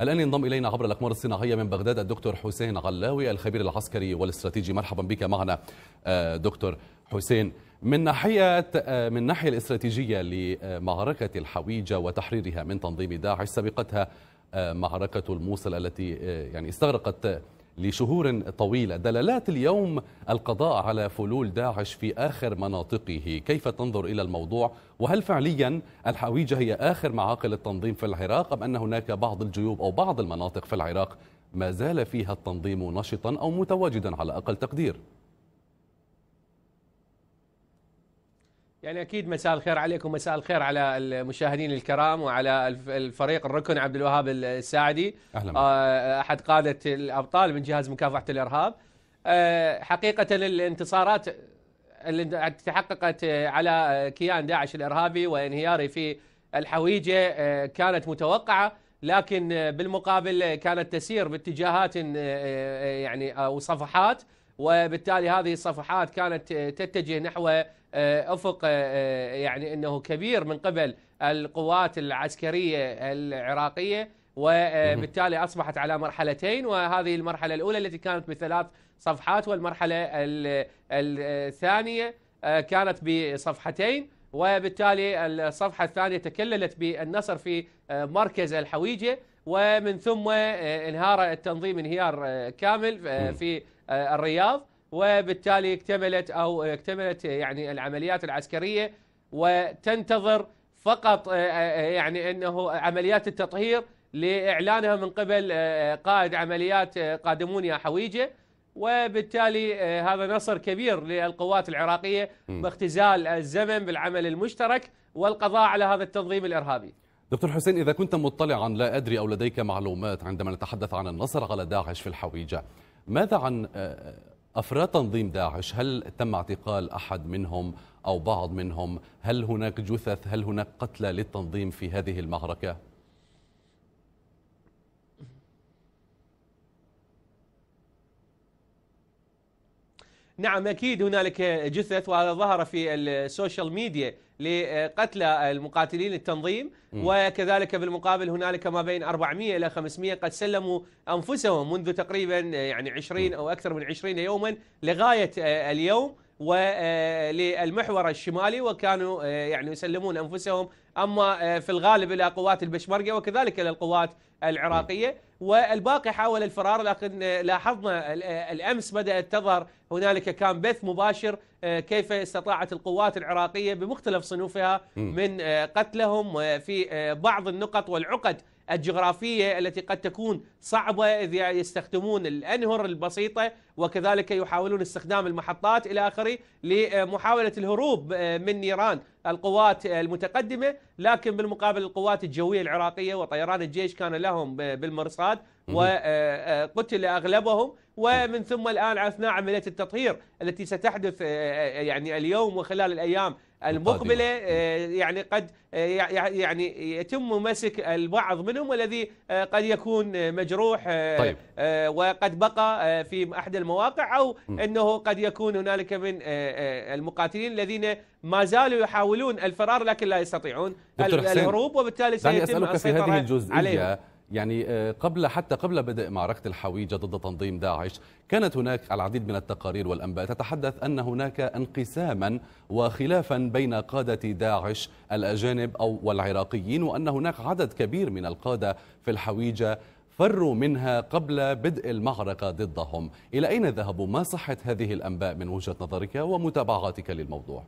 الآن ينضم إلينا عبر الأقمار الصناعية من بغداد الدكتور حسين غلاوي الخبير العسكري والاستراتيجي مرحبا بك معنا آه، دكتور حسين من ناحية آه، من الناحية الاستراتيجية لمعركة الحويجة وتحريرها من تنظيم داعش سبقتها آه، معركة الموصل التي يعني استغرقت لشهور طويلة دلالات اليوم القضاء على فلول داعش في آخر مناطقه كيف تنظر إلى الموضوع وهل فعليا الحويجة هي آخر معاقل التنظيم في العراق أم أن هناك بعض الجيوب أو بعض المناطق في العراق ما زال فيها التنظيم نشطا أو متواجدا على أقل تقدير؟ يعني اكيد مساء الخير عليكم مساء الخير على المشاهدين الكرام وعلى الفريق الركن عبد الوهاب الساعدي اهلا آه، احد قاده الابطال من جهاز مكافحه الارهاب آه، حقيقه الانتصارات اللي تحققت على كيان داعش الارهابي وانهياره في الحويجه آه، كانت متوقعه لكن بالمقابل كانت تسير باتجاهات يعني او صفحات وبالتالي هذه الصفحات كانت تتجه نحو آه، افق آه، آه، يعني انه كبير من قبل القوات العسكريه العراقيه وبالتالي اصبحت على مرحلتين وهذه المرحله الاولى التي كانت بثلاث صفحات والمرحله الثانيه كانت بصفحتين وبالتالي الصفحه الثانيه تكللت بالنصر في مركز الحويجه ومن ثم انهار التنظيم انهيار كامل في الرياض وبالتالي اكتملت او اكتملت يعني العمليات العسكريه وتنتظر فقط آه، آه، آه، يعني انه عمليات التطهير لاعلانها من قبل قائد عمليات قادمون يا حويجه وبالتالي هذا نصر كبير للقوات العراقيه باختزال الزمن بالعمل المشترك والقضاء على هذا التنظيم الارهابي. دكتور حسين اذا كنت مطلعا لا ادري او لديك معلومات عندما نتحدث عن النصر على داعش في الحويجه، ماذا عن أفراد تنظيم داعش هل تم اعتقال أحد منهم أو بعض منهم هل هناك جثث هل هناك قتلى للتنظيم في هذه المعركة؟ نعم اكيد هنالك جثث وهذا ظهر في السوشيال ميديا لقتلى المقاتلين التنظيم وكذلك بالمقابل هنالك ما بين 400 الى 500 قد سلموا انفسهم منذ تقريبا يعني 20 او اكثر من 20 يوما لغايه اليوم وللمحور آه، الشمالي وكانوا آه، يعني يسلمون انفسهم اما آه، في الغالب الى قوات البشمركه وكذلك الى القوات العراقيه والباقي حاول الفرار لكن لاحظنا الامس بدات تظهر هنالك كان بث مباشر كيف استطاعت القوات العراقيه بمختلف صنوفها من قتلهم في بعض النقط والعقد الجغرافية التي قد تكون صعبة إذ يستخدمون الأنهر البسيطة وكذلك يحاولون استخدام المحطات إلى آخره لمحاولة الهروب آه، من نيران القوات المتقدمة لكن بالمقابل القوات الجوية العراقية وطيران الجيش كان لهم بالمرصاد وقتل آه، آه، أغلبهم ومن ثم الآن أثناء عملية التطهير التي ستحدث آه، يعني اليوم وخلال الأيام المقبله يعني قد يعني يتم مسك البعض منهم والذي قد يكون مجروح طيب. وقد بقى في احدى المواقع او انه قد يكون هنالك من المقاتلين الذين ما زالوا يحاولون الفرار لكن لا يستطيعون الهروب وبالتالي سيتم السيطرة عليهم يعني آه، قبل حتى قبل بدء معركة الحويجة ضد تنظيم داعش كانت هناك العديد من التقارير والأنباء تتحدث أن هناك انقساما وخلافا بين قادة داعش الأجانب أو والعراقيين وأن هناك عدد كبير من القادة في الحويجة فروا منها قبل بدء المعركة ضدهم إلى أين ذهبوا؟ ما صحة هذه الأنباء من وجهة نظرك ومتابعاتك للموضوع؟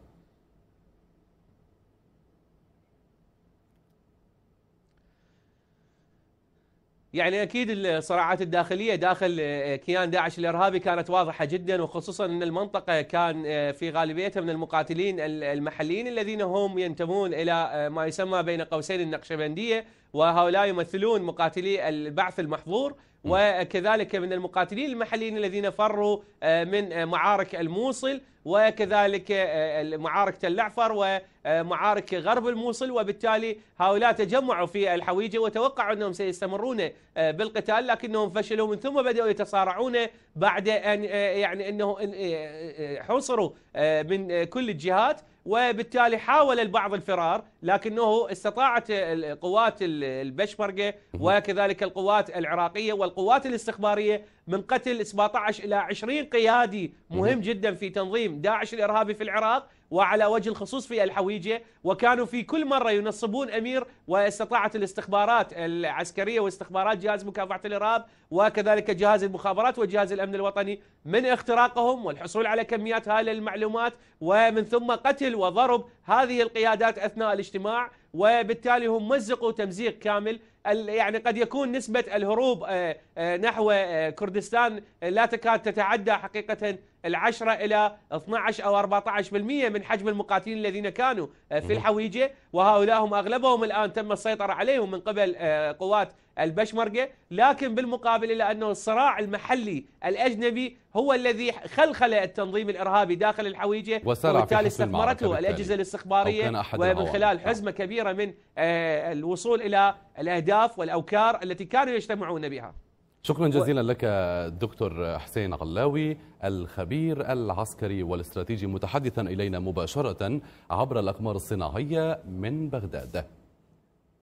يعني اكيد الصراعات الداخليه داخل آه، كيان داعش الارهابي كانت واضحه جدا وخصوصا ان المنطقه كان آه، في غالبيتها من المقاتلين المحليين الذين هم ينتمون الى آه، ما يسمى بين قوسين النقشبنديه وهؤلاء يمثلون مقاتلي البعث المحظور وكذلك من المقاتلين المحليين الذين فروا آه، من آه، معارك الموصل وكذلك آه، معارك اللعفر ومعارك غرب الموصل وبالتالي هؤلاء تجمعوا في الحويجة وتوقعوا أنهم سيستمرون بالقتال لكنهم فشلوا من ثم بدأوا يتصارعون بعد أن آه، يعني أنه آه، آه، حوصروا من كل الجهات وبالتالي حاول البعض الفرار لكنه استطاعت القوات البشمركه وكذلك القوات العراقيه والقوات الاستخباريه من قتل 17 إلى 20 قيادي مهم جدا في تنظيم داعش الإرهابي في العراق وعلى وجه الخصوص في الحويجة وكانوا في كل مرة ينصبون أمير واستطاعت الاستخبارات العسكرية واستخبارات جهاز مكافحة الإرهاب وكذلك جهاز المخابرات وجهاز الأمن الوطني من اختراقهم والحصول على كميات هائلة للمعلومات ومن ثم قتل وضرب هذه القيادات أثناء الاجتماع وبالتالي هم مزقوا تمزيق كامل يعني قد يكون نسبة الهروب آه، آه، نحو آه، كردستان لا تكاد تتعدى حقيقة العشرة إلى 12 أو 14% من حجم المقاتلين الذين كانوا آه، في الحويجة وهؤلاء هم أغلبهم الآن تم السيطرة عليهم من قبل آه، قوات البشمركة لكن بالمقابل إلى أنه الصراع المحلي الأجنبي هو الذي خلخل التنظيم الإرهابي داخل الحويجة وبالتالي استثمرته الأجهزة الاستخبارية ومن خلال حزمة كبيرة من آه، الوصول إلى الأهداف والأوكار التي كانوا يجتمعون بها شكرا جزيلا لك دكتور حسين غلاوي الخبير العسكري والاستراتيجي متحدثا إلينا مباشرة عبر الأقمار الصناعية من بغداد